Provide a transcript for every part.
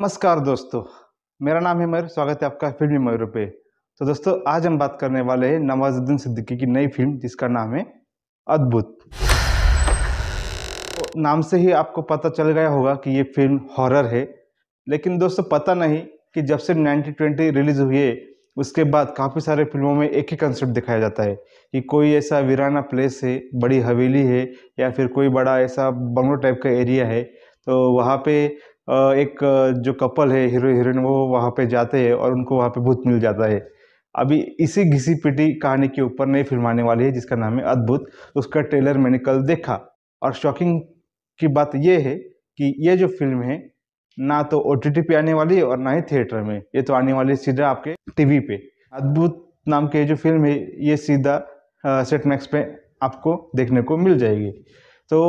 नमस्कार दोस्तों मेरा नाम है मयूर स्वागत है आपका फिल्मी मयूर पे तो दोस्तों आज हम बात करने वाले हैं नवाजुद्दीन सिद्दीकी की नई फिल्म जिसका नाम है अद्भुत तो नाम से ही आपको पता चल गया होगा कि ये फिल्म हॉरर है लेकिन दोस्तों पता नहीं कि जब से 1920 रिलीज़ हुई है उसके बाद काफ़ी सारे फिल्मों में एक ही कंसेप्ट दिखाया जाता है कि कोई ऐसा वीराना प्लेस है बड़ी हवेली है या फिर कोई बड़ा ऐसा बंगलो टाइप का एरिया है तो वहाँ पे एक जो कपल है हीरो हीरोइन वो वहाँ पे जाते हैं और उनको वहाँ पे भूत मिल जाता है अभी इसी घिसी पिटी कहानी के ऊपर नई फिल्म आने वाली है जिसका नाम है अद्भुत उसका ट्रेलर मैंने कल देखा और शॉकिंग की बात यह है कि ये जो फिल्म है ना तो ओ टी पे आने वाली है और ना ही थिएटर में ये तो आने वाली है सीधा आपके टीवी पे अद्भुत नाम की जो फिल्म है ये सीधा सेट मैक्स पे आपको देखने को मिल जाएगी तो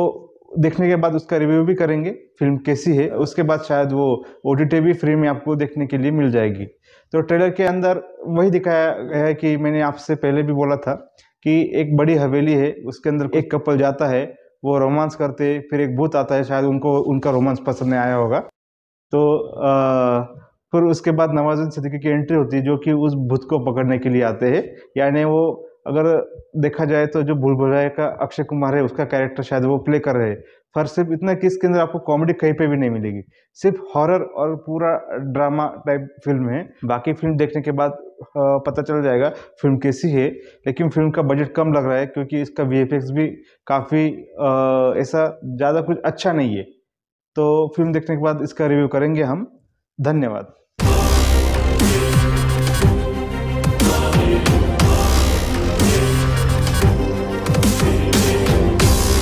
देखने के बाद उसका रिव्यू भी करेंगे फिल्म कैसी है उसके बाद शायद वो ओ भी फ्री में आपको देखने के लिए मिल जाएगी तो ट्रेलर के अंदर वही दिखाया गया है कि मैंने आपसे पहले भी बोला था कि एक बड़ी हवेली है उसके अंदर एक कपल जाता है वो रोमांस करते फिर एक भूत आता है शायद उनको उनका रोमांस पसंद नहीं आया होगा तो आ, फिर उसके बाद नवाजुद्दीन सिद्दीकी की एंट्री होती है जो कि उस भूत को पकड़ने के लिए आते हैं यानी वो अगर देखा जाए तो जो भूल भुलैया का अक्षय कुमार है उसका कैरेक्टर शायद वो प्ले कर रहे हैं पर सिर्फ इतना कि इसके अंदर आपको कॉमेडी कहीं पे भी नहीं मिलेगी सिर्फ हॉरर और पूरा ड्रामा टाइप फिल्म है बाकी फिल्म देखने के बाद पता चल जाएगा फिल्म कैसी है लेकिन फिल्म का बजट कम लग रहा है क्योंकि इसका वी भी काफ़ी ऐसा ज़्यादा कुछ अच्छा नहीं है तो फिल्म देखने के बाद इसका रिव्यू करेंगे हम धन्यवाद